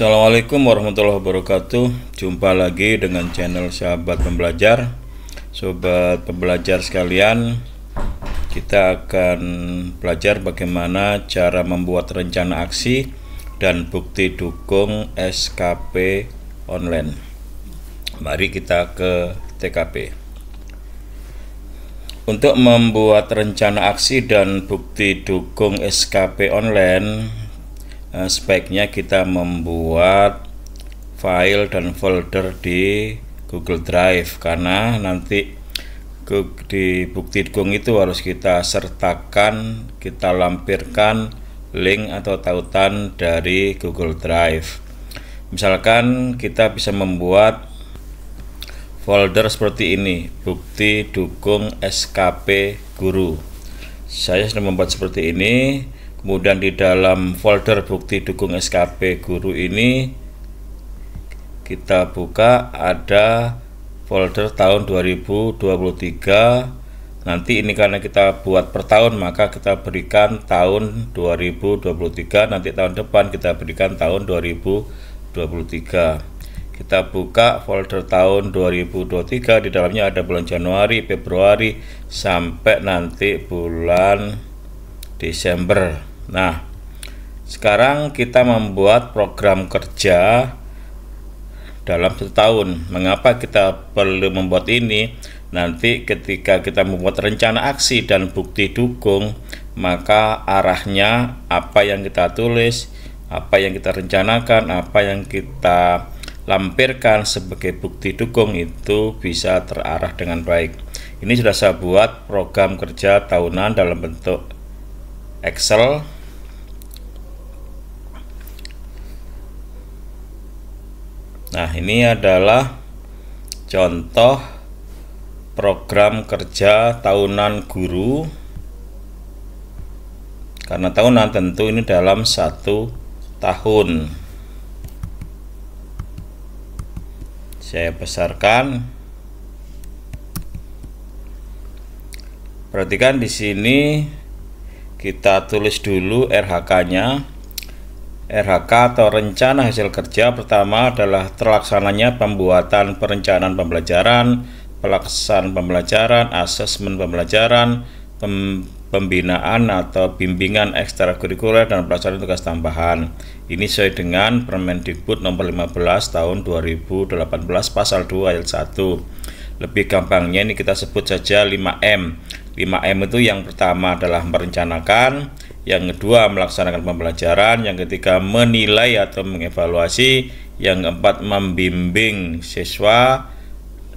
Assalamualaikum warahmatullahi wabarakatuh Jumpa lagi dengan channel sahabat pembelajar Sobat pembelajar sekalian Kita akan belajar bagaimana cara membuat rencana aksi Dan bukti dukung SKP online Mari kita ke TKP untuk membuat rencana aksi dan bukti dukung SKP online, Eh, speknya kita membuat file dan folder di Google Drive karena nanti di bukti dukung itu harus kita sertakan kita lampirkan link atau tautan dari Google Drive misalkan kita bisa membuat folder seperti ini bukti dukung SKP guru saya sudah membuat seperti ini kemudian di dalam folder bukti dukung SKP guru ini kita buka ada folder tahun 2023 nanti ini karena kita buat per tahun maka kita berikan tahun 2023 nanti tahun depan kita berikan tahun 2023 kita buka folder tahun 2023 di dalamnya ada bulan Januari, Februari sampai nanti bulan Desember Nah, sekarang kita membuat program kerja dalam satu tahun. Mengapa kita perlu membuat ini? Nanti ketika kita membuat rencana aksi dan bukti dukung, maka arahnya apa yang kita tulis, apa yang kita rencanakan, apa yang kita lampirkan sebagai bukti dukung itu bisa terarah dengan baik. Ini sudah saya buat program kerja tahunan dalam bentuk Excel Nah, ini adalah contoh program kerja tahunan guru. Karena tahunan tentu ini dalam satu tahun. Saya besarkan. Perhatikan di sini kita tulis dulu rhk nya RHK atau rencana hasil kerja pertama adalah terlaksananya pembuatan perencanaan pembelajaran, pelaksanaan pembelajaran, asesmen pembelajaran, pem pembinaan atau bimbingan ekstrakurikuler dan pelaksanaan tugas tambahan. Ini sesuai dengan Permendikbud nomor 15 tahun 2018 pasal 2 ayat 1. Lebih gampangnya ini kita sebut saja 5M. 5M itu yang pertama adalah merencanakan, yang kedua melaksanakan pembelajaran, yang ketiga menilai atau mengevaluasi, yang keempat membimbing siswa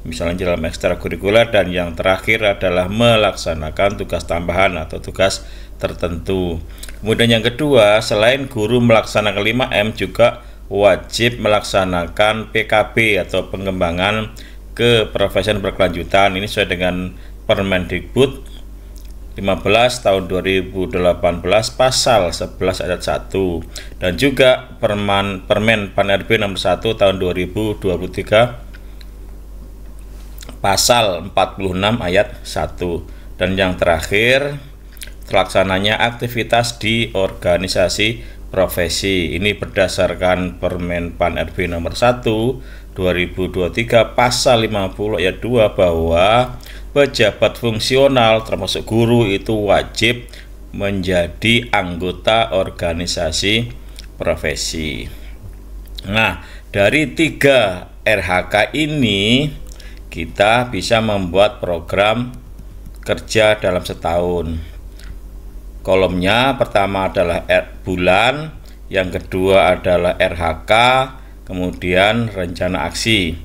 misalnya dalam ekstrakurikuler dan yang terakhir adalah melaksanakan tugas tambahan atau tugas tertentu. Kemudian yang kedua, selain guru melaksanakan 5M juga wajib melaksanakan PKB atau pengembangan keprofesian berkelanjutan. Ini sesuai dengan Permendikbud 15 tahun 2018 pasal 11 ayat 1 dan juga Permen Permen Pan RB nomor 1 tahun 2023 pasal 46 ayat 1 dan yang terakhir terlaksananya aktivitas di organisasi profesi ini berdasarkan Permen Pan RB nomor 1 2023 pasal 50 ayat 2 bahwa pejabat fungsional termasuk guru itu wajib menjadi anggota organisasi profesi. Nah, dari tiga RHK ini kita bisa membuat program kerja dalam setahun. Kolomnya pertama adalah R bulan, yang kedua adalah RHK, kemudian rencana aksi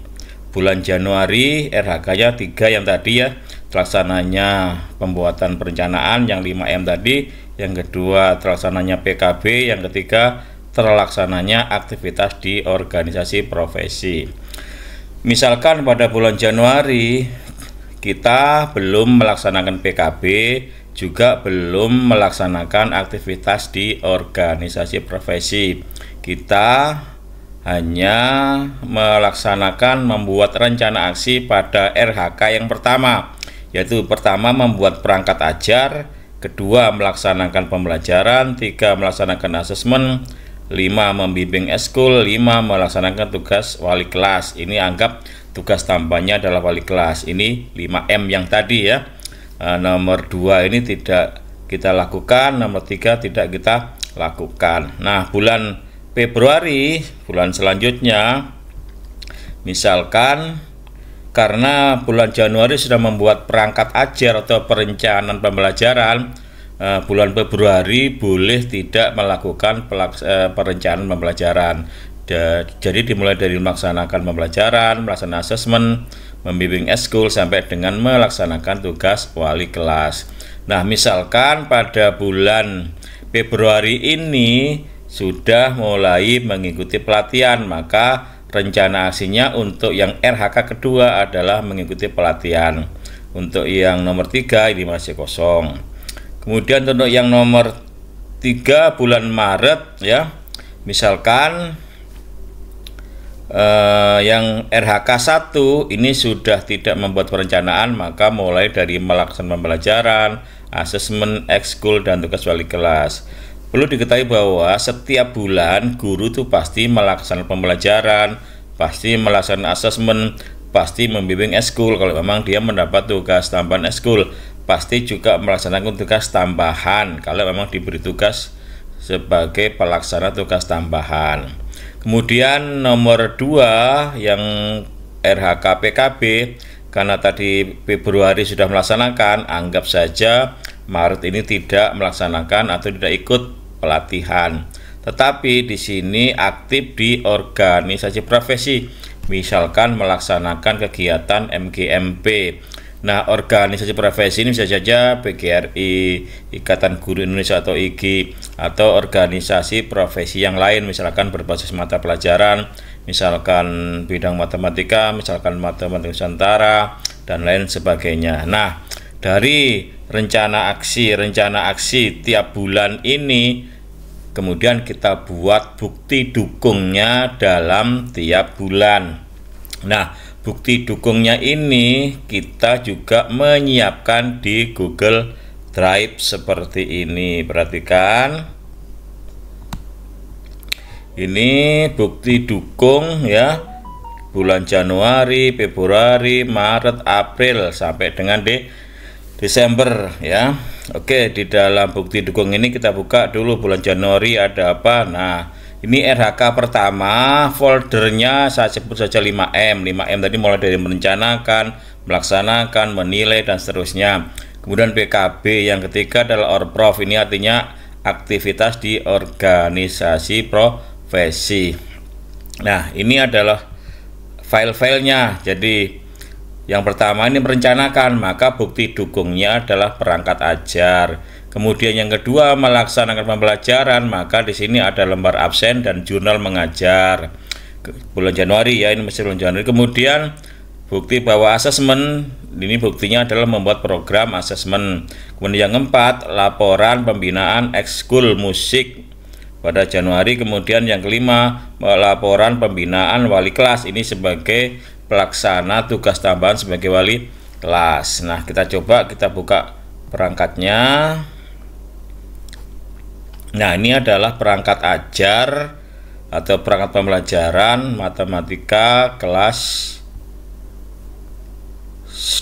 bulan Januari RHK-nya 3 yang tadi ya terlaksananya pembuatan perencanaan yang 5M tadi yang kedua terlaksananya PKB yang ketiga terlaksananya aktivitas di organisasi profesi misalkan pada bulan Januari kita belum melaksanakan PKB juga belum melaksanakan aktivitas di organisasi profesi kita hanya melaksanakan membuat rencana aksi pada RHK yang pertama yaitu pertama membuat perangkat ajar kedua melaksanakan pembelajaran tiga melaksanakan asesmen lima membimbing eskul, lima melaksanakan tugas wali kelas. Ini anggap tugas tambahnya adalah wali kelas. Ini 5M yang tadi ya. Eh, nomor dua ini tidak kita lakukan, nomor tiga tidak kita lakukan. Nah, bulan Februari bulan selanjutnya misalkan karena bulan Januari sudah membuat perangkat ajar atau perencanaan pembelajaran eh, bulan Februari boleh tidak melakukan eh, perencanaan pembelajaran jadi dimulai dari melaksanakan pembelajaran, melaksanakan asesmen, membimbing eskul sampai dengan melaksanakan tugas wali kelas. Nah, misalkan pada bulan Februari ini sudah mulai mengikuti pelatihan, maka rencana aslinya untuk yang RHK kedua adalah mengikuti pelatihan. Untuk yang nomor tiga ini masih kosong. Kemudian untuk yang nomor tiga bulan Maret ya, misalkan eh, yang RHK 1 ini sudah tidak membuat perencanaan, maka mulai dari melaksanakan pembelajaran, asesmen, ekskul dan tugas wali kelas Perlu diketahui bahwa setiap bulan guru itu pasti melaksanakan pembelajaran, pasti melaksanakan asesmen, pasti membimbing eskul kalau memang dia mendapat tugas tambahan eskul, pasti juga melaksanakan tugas tambahan kalau memang diberi tugas sebagai pelaksana tugas tambahan. Kemudian nomor dua yang RHKPKB karena tadi Februari sudah melaksanakan, anggap saja Maret ini tidak melaksanakan atau tidak ikut pelatihan. Tetapi di sini aktif di organisasi profesi, misalkan melaksanakan kegiatan MGMP. Nah, organisasi profesi ini bisa saja PGRI, Ikatan Guru Indonesia atau IGI, atau organisasi profesi yang lain, misalkan berbasis mata pelajaran, misalkan bidang matematika, misalkan matematika Nusantara, dan lain sebagainya. Nah, dari rencana aksi rencana aksi tiap bulan ini kemudian kita buat bukti dukungnya dalam tiap bulan nah bukti dukungnya ini kita juga menyiapkan di Google Drive seperti ini perhatikan ini bukti dukung ya bulan Januari, Februari, Maret, April sampai dengan di Desember ya. Oke, di dalam bukti dukung ini kita buka dulu bulan Januari ada apa? Nah, ini RHK pertama, foldernya saya sebut saja 5M. 5M tadi mulai dari merencanakan, melaksanakan, menilai dan seterusnya. Kemudian PKB yang ketiga adalah Orprov. Ini artinya aktivitas di organisasi profesi. Nah, ini adalah file-filenya. Jadi yang pertama ini merencanakan, maka bukti dukungnya adalah perangkat ajar. Kemudian yang kedua melaksanakan pembelajaran, maka di sini ada lembar absen dan jurnal mengajar. Bulan Januari ya, ini masih bulan Januari. Kemudian bukti bahwa asesmen ini buktinya adalah membuat program asesmen. Kemudian yang keempat, laporan pembinaan ekskul musik pada Januari. Kemudian yang kelima, laporan pembinaan wali kelas ini sebagai pelaksana tugas tambahan sebagai wali kelas. Nah, kita coba kita buka perangkatnya. Nah, ini adalah perangkat ajar atau perangkat pembelajaran matematika kelas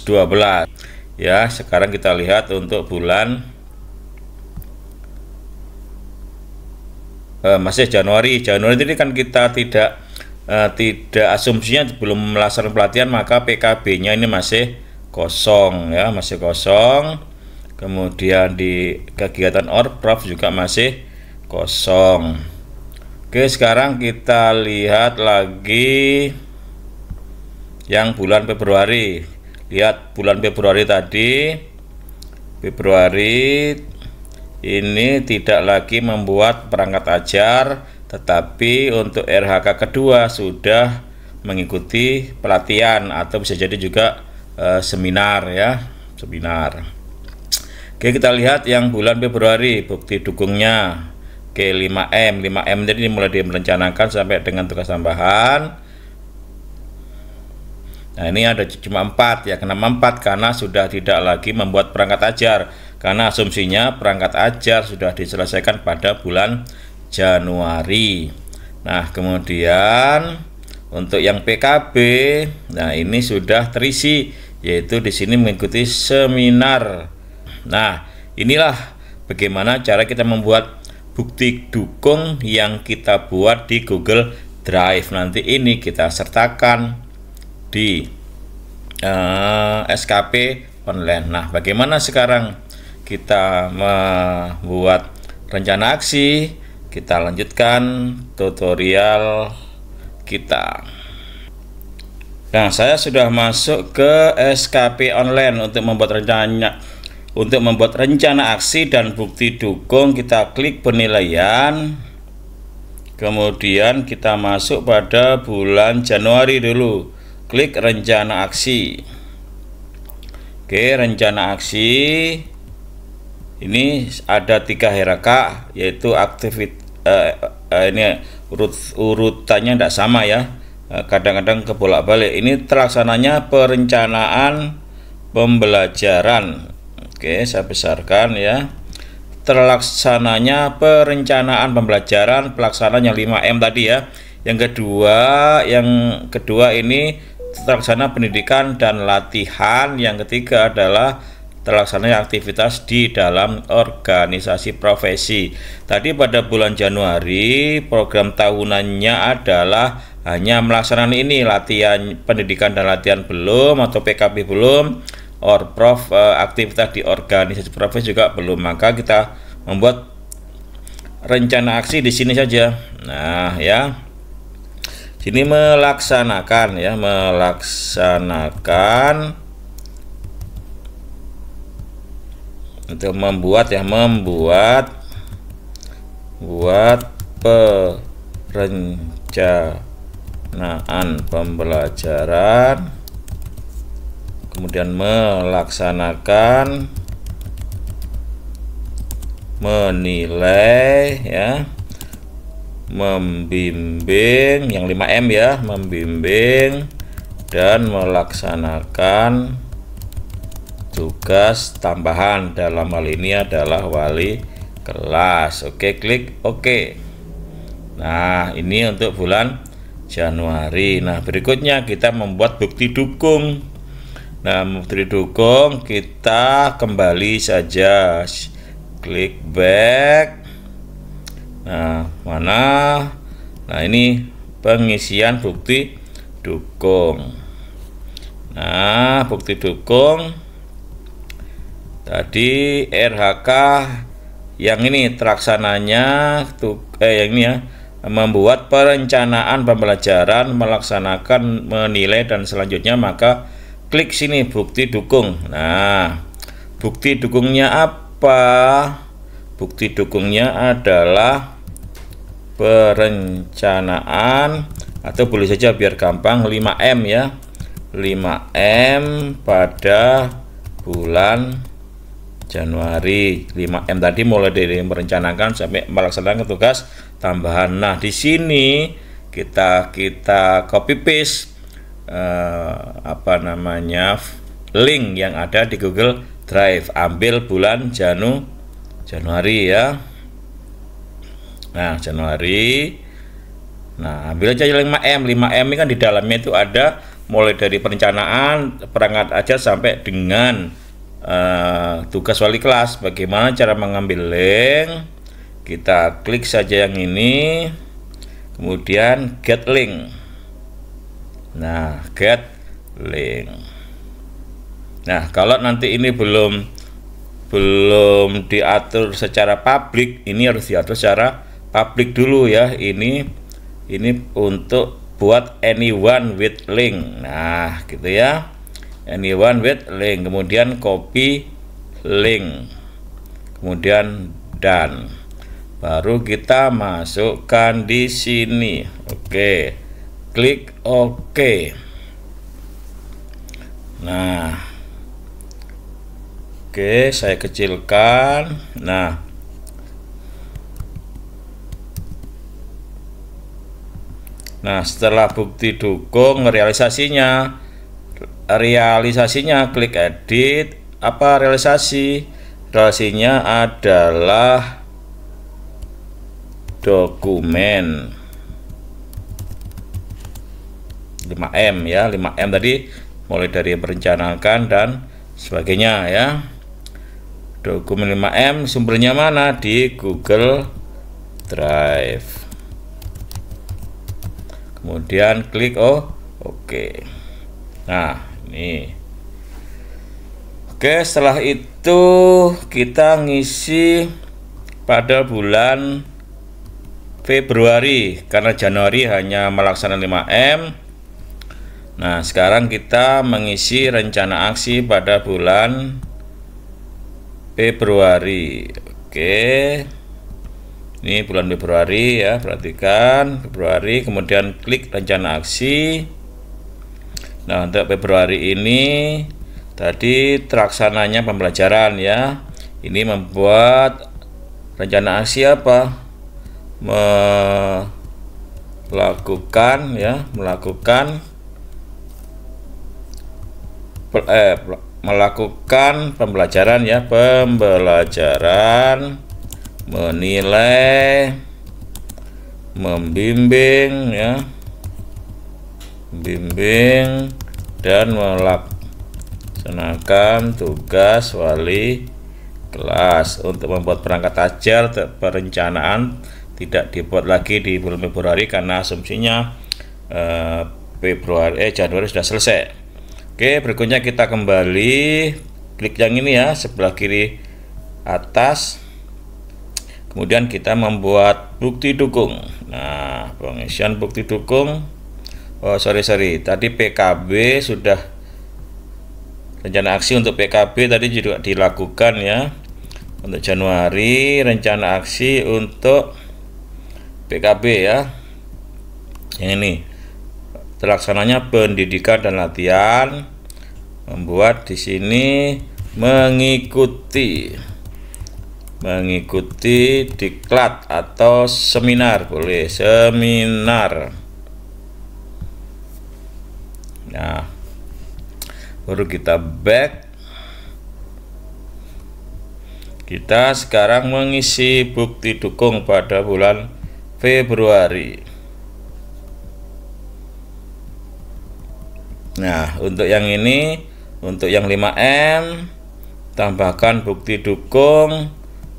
12. Ya, sekarang kita lihat untuk bulan eh, masih Januari. Januari ini kan kita tidak Eh, tidak asumsinya belum melaksanakan pelatihan maka PKB-nya ini masih kosong ya, masih kosong. Kemudian di kegiatan orprov juga masih kosong. Oke, sekarang kita lihat lagi yang bulan Februari. Lihat bulan Februari tadi. Februari ini tidak lagi membuat perangkat ajar tetapi untuk RHK kedua sudah mengikuti pelatihan atau bisa jadi juga e, seminar ya seminar Oke kita lihat yang bulan Februari bukti dukungnya ke 5M 5M jadi mulai dia merencanakan sampai dengan tugas tambahan Nah ini ada cuma 4 ya Kenapa 4? Karena sudah tidak lagi membuat perangkat ajar Karena asumsinya perangkat ajar sudah diselesaikan pada bulan Januari. Nah, kemudian untuk yang PKB, nah ini sudah terisi yaitu di sini mengikuti seminar. Nah, inilah bagaimana cara kita membuat bukti dukung yang kita buat di Google Drive. Nanti ini kita sertakan di eh, SKP online. Nah, bagaimana sekarang kita membuat rencana aksi? kita lanjutkan tutorial kita nah saya sudah masuk ke SKP online untuk membuat rencana, untuk membuat rencana aksi dan bukti dukung kita klik penilaian kemudian kita masuk pada bulan Januari dulu klik rencana aksi oke rencana aksi ini ada tiga heraka yaitu aktivit eh, eh, ini urut urutannya tidak sama ya eh, kadang-kadang eh, kebolak-balik ini terlaksananya perencanaan pembelajaran oke saya besarkan ya terlaksananya perencanaan pembelajaran pelaksananya yang 5M tadi ya yang kedua yang kedua ini terlaksana pendidikan dan latihan yang ketiga adalah terlaksananya aktivitas di dalam organisasi profesi. Tadi pada bulan Januari program tahunannya adalah hanya melaksanakan ini latihan pendidikan dan latihan belum atau PKB belum or prof eh, aktivitas di organisasi profesi juga belum maka kita membuat rencana aksi di sini saja. Nah, ya. Sini melaksanakan ya, melaksanakan untuk membuat ya membuat buat perencanaan pembelajaran kemudian melaksanakan menilai ya membimbing yang 5M ya membimbing dan melaksanakan tugas tambahan dalam hal ini adalah wali kelas oke klik oke nah ini untuk bulan Januari nah berikutnya kita membuat bukti dukung nah bukti dukung kita kembali saja klik back nah mana nah ini pengisian bukti dukung nah bukti dukung Tadi RHK yang ini teraksananya eh yang ini ya membuat perencanaan pembelajaran melaksanakan menilai dan selanjutnya maka klik sini bukti dukung nah bukti dukungnya apa bukti dukungnya adalah perencanaan atau boleh saja biar gampang 5M ya 5M pada bulan Januari 5M tadi mulai dari merencanakan sampai melaksanakan tugas tambahan. Nah, di sini kita kita copy paste eh, apa namanya link yang ada di Google Drive. Ambil bulan Janu Januari ya. Nah, Januari. Nah, ambil aja 5M. 5M ini kan di dalamnya itu ada mulai dari perencanaan, perangkat aja sampai dengan uh, tugas wali kelas bagaimana cara mengambil link kita klik saja yang ini kemudian get link nah get link nah kalau nanti ini belum belum diatur secara publik ini harus diatur secara publik dulu ya ini ini untuk buat anyone with link nah gitu ya anyone with link kemudian copy link kemudian dan baru kita masukkan di sini oke klik oke nah oke saya kecilkan nah nah setelah bukti dukung realisasinya realisasinya klik edit apa realisasi realisasinya adalah dokumen 5M ya 5M tadi mulai dari merencanakan dan sebagainya ya dokumen 5M sumbernya mana di Google Drive kemudian klik oh oke okay. nah nih oke setelah itu kita ngisi pada bulan Februari karena Januari hanya melaksanakan 5M nah sekarang kita mengisi rencana aksi pada bulan Februari oke ini bulan Februari ya perhatikan Februari kemudian klik rencana aksi Nah, untuk Februari ini tadi teraksananya pembelajaran ya. Ini membuat rencana aksi apa? melakukan ya, melakukan eh, melakukan pembelajaran ya, pembelajaran menilai membimbing ya bimbing dan melaksanakan tugas wali kelas untuk membuat perangkat ajar perencanaan tidak dibuat lagi di bulan Februari karena asumsinya eh, Februari eh Januari sudah selesai. Oke, berikutnya kita kembali klik yang ini ya sebelah kiri atas. Kemudian kita membuat bukti dukung. Nah, pengisian bukti dukung Oh sorry sorry, tadi PKB sudah rencana aksi untuk PKB tadi juga dilakukan ya untuk Januari rencana aksi untuk PKB ya yang ini terlaksananya pendidikan dan latihan membuat di sini mengikuti mengikuti diklat atau seminar boleh seminar Nah, baru kita back. Kita sekarang mengisi bukti dukung pada bulan Februari. Nah, untuk yang ini, untuk yang 5M, tambahkan bukti dukung,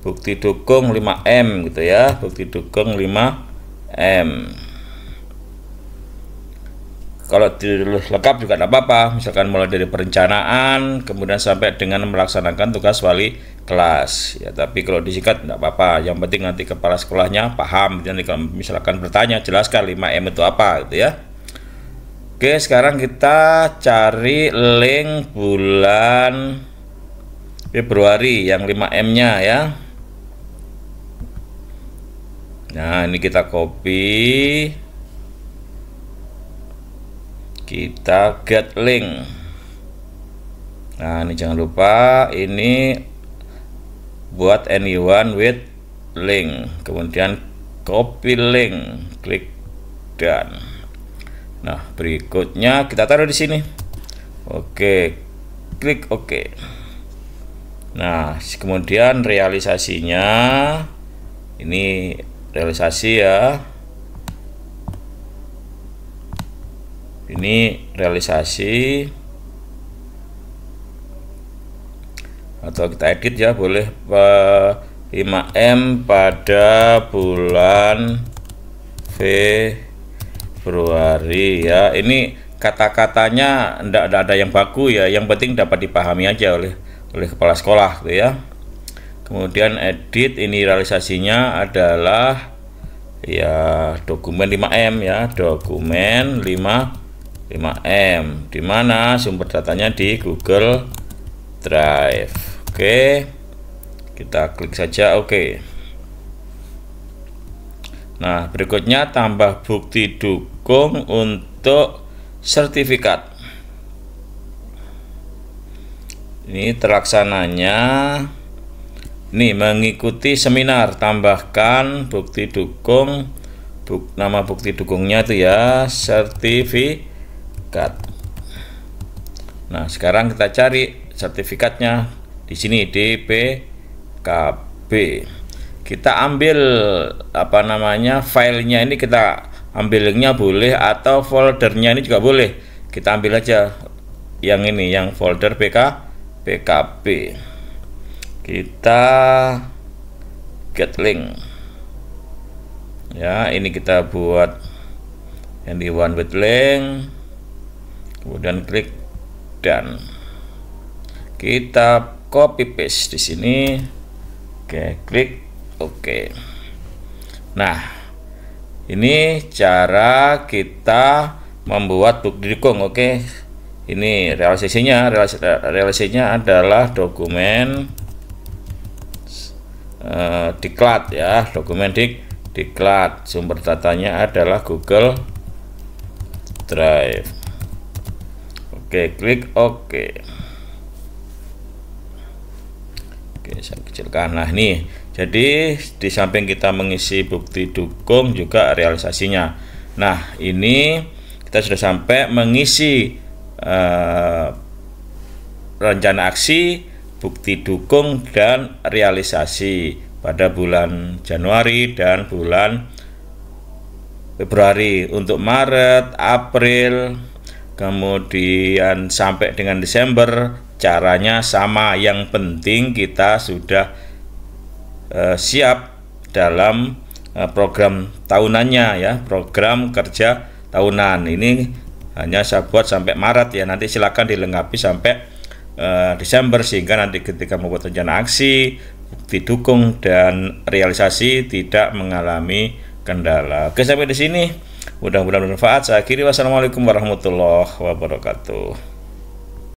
bukti dukung 5M gitu ya, bukti dukung 5M kalau lengkap juga tidak apa-apa misalkan mulai dari perencanaan kemudian sampai dengan melaksanakan tugas wali kelas ya tapi kalau disingkat tidak apa-apa yang penting nanti kepala sekolahnya paham jadi kalau misalkan bertanya jelaskan 5M itu apa gitu ya Oke sekarang kita cari link bulan Februari yang 5M nya ya Nah ini kita copy kita get link nah ini jangan lupa ini buat anyone with link kemudian copy link klik dan nah berikutnya kita taruh di sini oke klik oke nah kemudian realisasinya ini realisasi ya ini realisasi atau kita edit ya boleh 5M eh, pada bulan Februari ya ini kata-katanya ndak ada yang baku ya yang penting dapat dipahami aja oleh oleh kepala sekolah gitu ya kemudian edit ini realisasinya adalah ya dokumen 5M ya dokumen 5 5M di mana sumber datanya di Google Drive oke kita klik saja oke nah berikutnya tambah bukti dukung untuk sertifikat ini terlaksananya ini mengikuti seminar tambahkan bukti dukung buk, nama bukti dukungnya itu ya sertifikat sertifikat. Nah, sekarang kita cari sertifikatnya di sini DPKB. Kita ambil apa namanya filenya ini kita ambil linknya boleh atau foldernya ini juga boleh. Kita ambil aja yang ini yang folder PK PKB. Kita get link. Ya, ini kita buat yang di one with link kemudian klik dan kita copy paste di sini oke klik oke nah ini cara kita membuat book dukung oke ini realisasinya realisasinya adalah dokumen eh, diklat ya dokumen dik diklat sumber datanya adalah Google Drive Oke, klik Oke. Oke, saya kecilkan. Nah, nih. Jadi, di samping kita mengisi bukti dukung juga realisasinya. Nah, ini kita sudah sampai mengisi uh, rencana aksi, bukti dukung dan realisasi pada bulan Januari dan bulan Februari untuk Maret, April, kemudian sampai dengan Desember caranya sama yang penting kita sudah eh, siap dalam eh, program tahunannya ya program kerja tahunan ini hanya saya buat sampai Maret ya nanti silakan dilengkapi sampai eh, Desember sehingga nanti ketika membuat rencana aksi bukti dukung dan realisasi tidak mengalami kendala oke sampai di sini Mudah-mudahan bermanfaat. Saya akhiri wassalamualaikum warahmatullahi wabarakatuh.